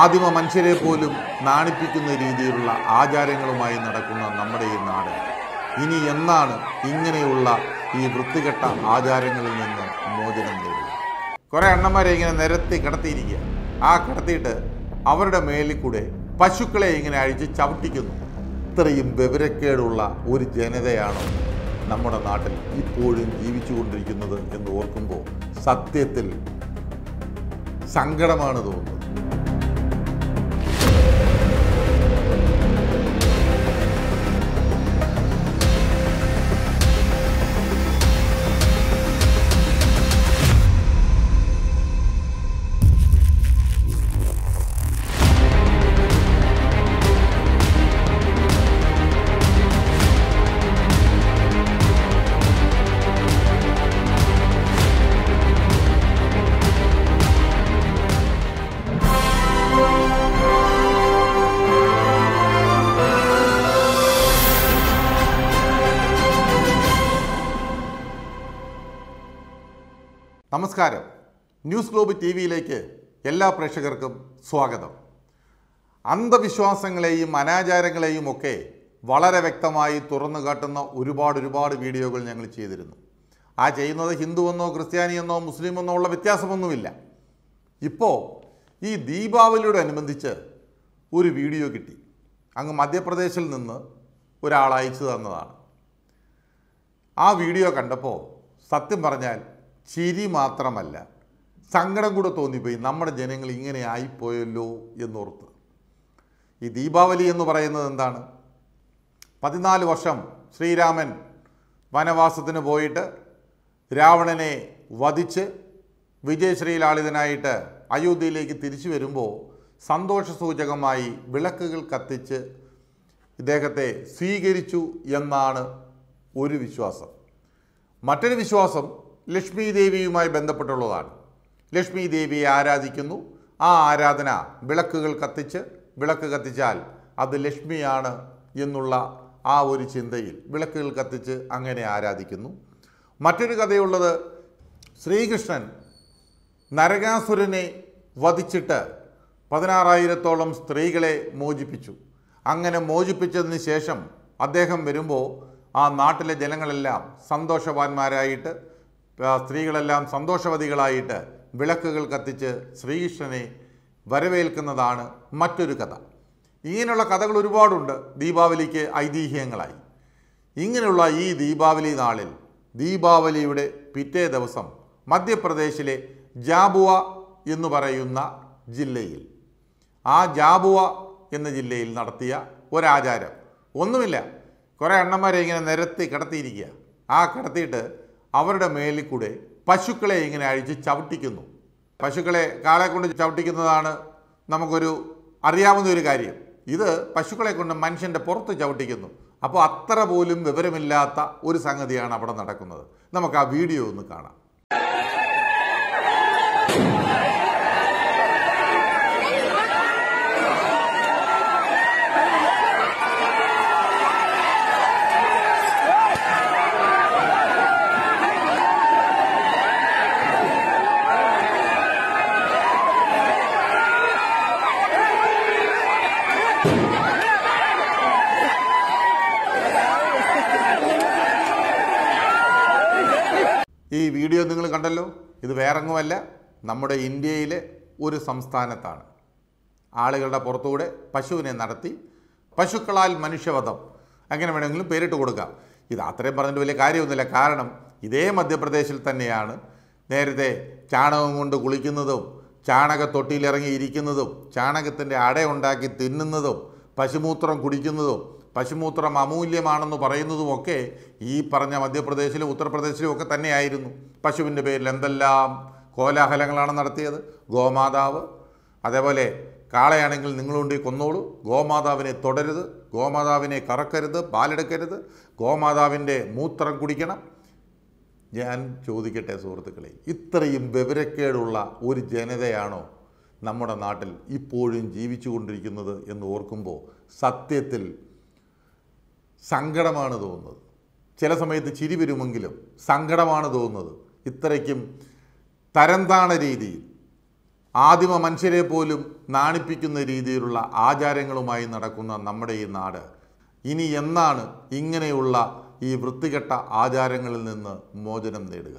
ആദിമ മനുഷ്യരെ പോലും നാണിപ്പിക്കുന്ന രീതിയിലുള്ള ആചാരങ്ങളുമായി നടക്കുന്ന നമ്മുടെ ഈ നാട് ഇനി എന്നാണ് ഇങ്ങനെയുള്ള ഈ വൃത്തികെട്ട ആചാരങ്ങളിൽ നിന്ന് മോചനം നേടുക കുറേ അണ്ണന്മാരെ ഇങ്ങനെ നിരത്തി കിടത്തിയിരിക്കുക ആ കിടത്തിയിട്ട് അവരുടെ മേലിൽ കൂടെ പശുക്കളെ ഇങ്ങനെ അഴിച്ച് ചവിട്ടിക്കുന്നു ഇത്രയും വിവരക്കേടുള്ള ഒരു ജനതയാണോ നമ്മുടെ നാട്ടിൽ ഇപ്പോഴും ജീവിച്ചുകൊണ്ടിരിക്കുന്നത് എന്ന് ഓർക്കുമ്പോൾ സത്യത്തിൽ സങ്കടമാണ് തോന്നുന്നത് നമസ്കാരം ന്യൂസ് ഗ്ലോബ് ടി വിയിലേക്ക് എല്ലാ പ്രേക്ഷകർക്കും സ്വാഗതം അന്ധവിശ്വാസങ്ങളെയും അനാചാരങ്ങളെയും ഒക്കെ വളരെ വ്യക്തമായി തുറന്നു കാട്ടുന്ന ഒരുപാട് ഒരുപാട് വീഡിയോകൾ ഞങ്ങൾ ചെയ്തിരുന്നു ആ ചെയ്യുന്നത് ഹിന്ദുവെന്നോ ക്രിസ്ത്യാനിയെന്നോ മുസ്ലിമെന്നോ ഉള്ള വ്യത്യാസമൊന്നുമില്ല ഇപ്പോൾ ഈ ദീപാവലിയോടനുബന്ധിച്ച് ഒരു വീഡിയോ കിട്ടി അങ്ങ് മധ്യപ്രദേശിൽ നിന്ന് ഒരാൾ അയച്ചു തന്നതാണ് ആ വീഡിയോ കണ്ടപ്പോൾ സത്യം പറഞ്ഞാൽ ചിരി മാത്രമല്ല സങ്കടം കൂടെ തോന്നിപ്പോയി നമ്മുടെ ജനങ്ങൾ ഇങ്ങനെ ആയിപ്പോയല്ലോ എന്നോർത്ത് ഈ ദീപാവലി എന്ന് പറയുന്നത് എന്താണ് പതിനാല് വർഷം ശ്രീരാമൻ വനവാസത്തിന് പോയിട്ട് രാവണനെ വധിച്ച് വിജയശ്രീലാളിതനായിട്ട് അയോധ്യയിലേക്ക് തിരിച്ചു വരുമ്പോൾ സന്തോഷസൂചകമായി വിളക്കുകൾ കത്തിച്ച് ഇദ്ദേഹത്തെ സ്വീകരിച്ചു എന്നാണ് ഒരു വിശ്വാസം മറ്റൊരു വിശ്വാസം ലക്ഷ്മി ദേവിയുമായി ബന്ധപ്പെട്ടുള്ളതാണ് ലക്ഷ്മി ദേവിയെ ആരാധിക്കുന്നു ആ ആരാധന വിളക്കുകൾ കത്തിച്ച് വിളക്ക് കത്തിച്ചാൽ അത് ലക്ഷ്മിയാണ് എന്നുള്ള ആ ഒരു ചിന്തയിൽ വിളക്കുകൾ കത്തിച്ച് അങ്ങനെ ആരാധിക്കുന്നു മറ്റൊരു കഥയുള്ളത് ശ്രീകൃഷ്ണൻ നരകാസുരനെ വധിച്ചിട്ട് പതിനാറായിരത്തോളം സ്ത്രീകളെ മോചിപ്പിച്ചു അങ്ങനെ മോചിപ്പിച്ചതിന് ശേഷം അദ്ദേഹം വരുമ്പോൾ ആ നാട്ടിലെ ജനങ്ങളെല്ലാം സന്തോഷവാന്മാരായിട്ട് സ്ത്രീകളെല്ലാം സന്തോഷവതികളായിട്ട് വിളക്കുകൾ കത്തിച്ച് ശ്രീകൃഷ്ണനെ വരവേൽക്കുന്നതാണ് മറ്റൊരു കഥ ഇങ്ങനെയുള്ള കഥകൾ ഒരുപാടുണ്ട് ദീപാവലിക്ക് ഐതിഹ്യങ്ങളായി ഇങ്ങനെയുള്ള ഈ ദീപാവലി നാളിൽ ദീപാവലിയുടെ പിറ്റേ ദിവസം മധ്യപ്രദേശിലെ ജാബുവ എന്ന് പറയുന്ന ജില്ലയിൽ ആ ജാബുവ എന്ന ജില്ലയിൽ നടത്തിയ ഒരാചാരം ഒന്നുമില്ല കുറേ അണ്ണന്മാരെ ഇങ്ങനെ നിരത്തി കിടത്തിയിരിക്കുക ആ കിടത്തിയിട്ട് അവരുടെ മേലിൽ കൂടെ പശുക്കളെ ഇങ്ങനെ അഴിച്ച് ചവിട്ടിക്കുന്നു പശുക്കളെ കാളെ കൊണ്ട് ചവിട്ടിക്കുന്നതാണ് നമുക്കൊരു അറിയാവുന്ന ഒരു കാര്യം ഇത് പശുക്കളെ കൊണ്ട് മനുഷ്യൻ്റെ പുറത്ത് ചവിട്ടിക്കുന്നു അപ്പോൾ അത്ര പോലും വിവരമില്ലാത്ത ഒരു സംഗതിയാണ് അവിടെ നടക്കുന്നത് നമുക്ക് ആ വീഡിയോ ഒന്ന് കാണാം ഈ വീഡിയോ നിങ്ങൾ കണ്ടല്ലോ ഇത് വേറെങ്ങുമല്ല നമ്മുടെ ഇന്ത്യയിലെ ഒരു സംസ്ഥാനത്താണ് ആളുകളുടെ പുറത്തുകൂടെ പശുവിനെ നടത്തി പശുക്കളാൽ മനുഷ്യവധം അങ്ങനെ വേണമെങ്കിലും പേരിട്ട് കൊടുക്കാം ഇത് അത്രയും പറഞ്ഞിട്ട് വലിയ കാര്യമൊന്നുമില്ല കാരണം ഇതേ മധ്യപ്രദേശിൽ തന്നെയാണ് നേരത്തെ ചാണകം കൊണ്ട് കുളിക്കുന്നതും ചാണക ഇരിക്കുന്നതും ചാണകത്തിൻ്റെ അടയുണ്ടാക്കി തിന്നുന്നതും പശുമൂത്രം കുടിക്കുന്നതും പശുമൂത്രം അമൂല്യമാണെന്ന് പറയുന്നതുമൊക്കെ ഈ പറഞ്ഞ മധ്യപ്രദേശിലും ഉത്തർപ്രദേശിലും ഒക്കെ തന്നെയായിരുന്നു പശുവിൻ്റെ പേരിൽ എന്തെല്ലാം കോലാഹലങ്ങളാണ് നടത്തിയത് ഗോമാതാവ് അതേപോലെ കാളയാണെങ്കിൽ നിങ്ങളുണ്ടി കൊന്നോളൂ ഗോമാതാവിനെ തൊടരുത് ഗോമാതാവിനെ കറക്കരുത് പാലെടുക്കരുത് ഗോമാതാവിൻ്റെ മൂത്രം കുടിക്കണം ഞാൻ ചോദിക്കട്ടെ സുഹൃത്തുക്കളെ ഇത്രയും വിവരക്കേടുള്ള ഒരു ജനതയാണോ നമ്മുടെ നാട്ടിൽ ഇപ്പോഴും ജീവിച്ചു കൊണ്ടിരിക്കുന്നത് എന്ന് ഓർക്കുമ്പോൾ സത്യത്തിൽ സങ്കടമാണ് തോന്നുന്നത് ചില സമയത്ത് ചിരി വരുമെങ്കിലും സങ്കടമാണ് തോന്നുന്നത് ഇത്രയ്ക്കും തരംതാണ രീതിയിൽ ആദിമ മനുഷ്യരെ പോലും നാണിപ്പിക്കുന്ന രീതിയിലുള്ള ആചാരങ്ങളുമായി നടക്കുന്ന നമ്മുടെ ഈ നാട് ഇനി എന്നാണ് ഇങ്ങനെയുള്ള ഈ വൃത്തികെട്ട ആചാരങ്ങളിൽ നിന്ന് മോചനം നേടുക